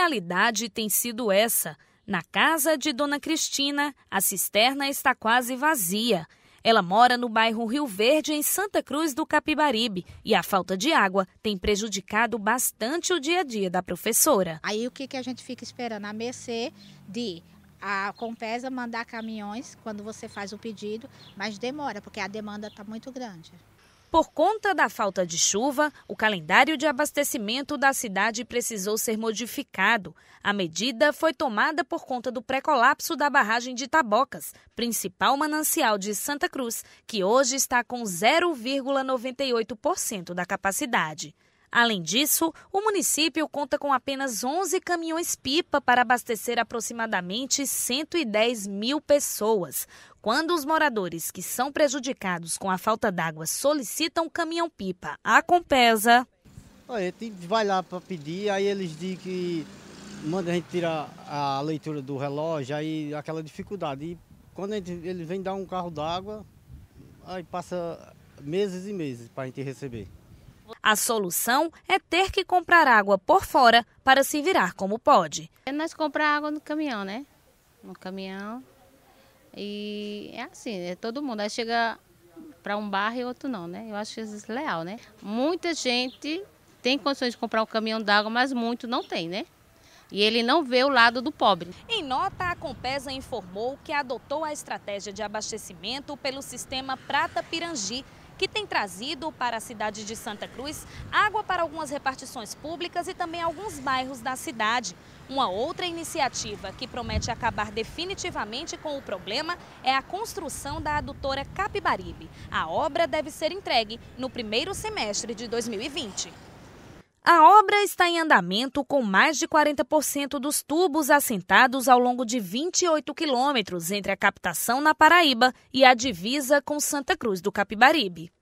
realidade tem sido essa. Na casa de Dona Cristina, a cisterna está quase vazia. Ela mora no bairro Rio Verde, em Santa Cruz do Capibaribe, e a falta de água tem prejudicado bastante o dia a dia da professora. Aí o que, que a gente fica esperando? A mercê de a Compesa mandar caminhões quando você faz o pedido, mas demora, porque a demanda está muito grande. Por conta da falta de chuva, o calendário de abastecimento da cidade precisou ser modificado. A medida foi tomada por conta do pré-colapso da barragem de Tabocas, principal manancial de Santa Cruz, que hoje está com 0,98% da capacidade. Além disso, o município conta com apenas 11 caminhões-pipa para abastecer aproximadamente 110 mil pessoas. Quando os moradores que são prejudicados com a falta d'água solicitam caminhão-pipa a Compesa. A gente vai lá para pedir, aí eles dizem que manda a gente tirar a leitura do relógio, aí aquela dificuldade. E quando eles vêm dar um carro d'água, aí passa meses e meses para a gente receber. A solução é ter que comprar água por fora para se virar como pode. É nós compramos água no caminhão, né? No caminhão. E é assim, é todo mundo. Aí chega para um bar e outro não, né? Eu acho isso leal, né? Muita gente tem condições de comprar um caminhão d'água, mas muito não tem, né? E ele não vê o lado do pobre. Em nota, a Compesa informou que adotou a estratégia de abastecimento pelo sistema Prata Pirangi, que tem trazido para a cidade de Santa Cruz água para algumas repartições públicas e também alguns bairros da cidade. Uma outra iniciativa que promete acabar definitivamente com o problema é a construção da adutora Capibaribe. A obra deve ser entregue no primeiro semestre de 2020. A obra está em andamento com mais de 40% dos tubos assentados ao longo de 28 quilômetros entre a captação na Paraíba e a divisa com Santa Cruz do Capibaribe.